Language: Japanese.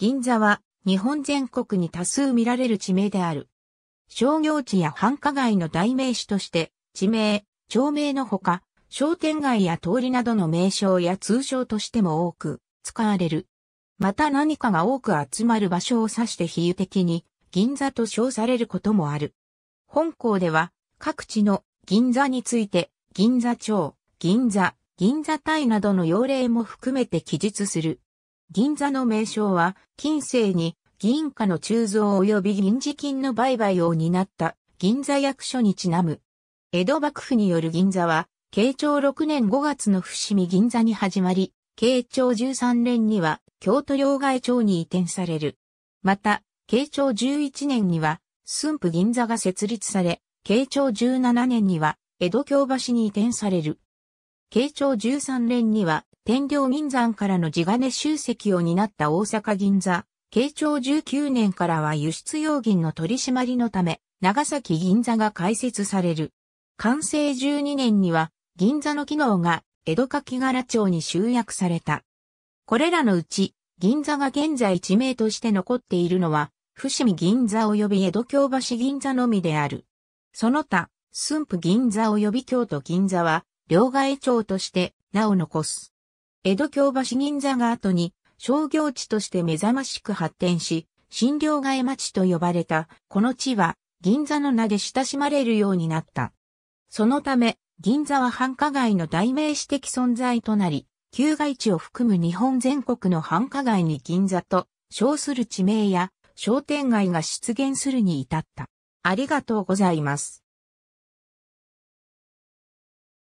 銀座は日本全国に多数見られる地名である。商業地や繁華街の代名詞として、地名、町名のほか、商店街や通りなどの名称や通称としても多く使われる。また何かが多く集まる場所を指して比喩的に銀座と称されることもある。本校では各地の銀座について銀座町、銀座、銀座隊などの要例も含めて記述する。銀座の名称は、近世に銀貨の鋳造及び銀次金の売買を担った銀座役所にちなむ。江戸幕府による銀座は、慶長6年5月の伏見銀座に始まり、慶長13年には京都両替町に移転される。また、慶長11年には駿府銀座が設立され、慶長17年には江戸京橋に移転される。慶長13年には天領民山からの地金集積を担った大阪銀座、慶長19年からは輸出用銀の取り締まりのため、長崎銀座が開設される。完成12年には、銀座の機能が江戸柿柄町に集約された。これらのうち、銀座が現在地名として残っているのは、伏見銀座及び江戸京橋銀座のみである。その他、駿府銀座及び京都銀座は、両替町として名を残す。江戸京橋銀座が後に商業地として目覚ましく発展し、新両替町と呼ばれた、この地は銀座の名で親しまれるようになった。そのため、銀座は繁華街の代名詞的存在となり、旧街地を含む日本全国の繁華街に銀座と称する地名や商店街が出現するに至った。ありがとうございます。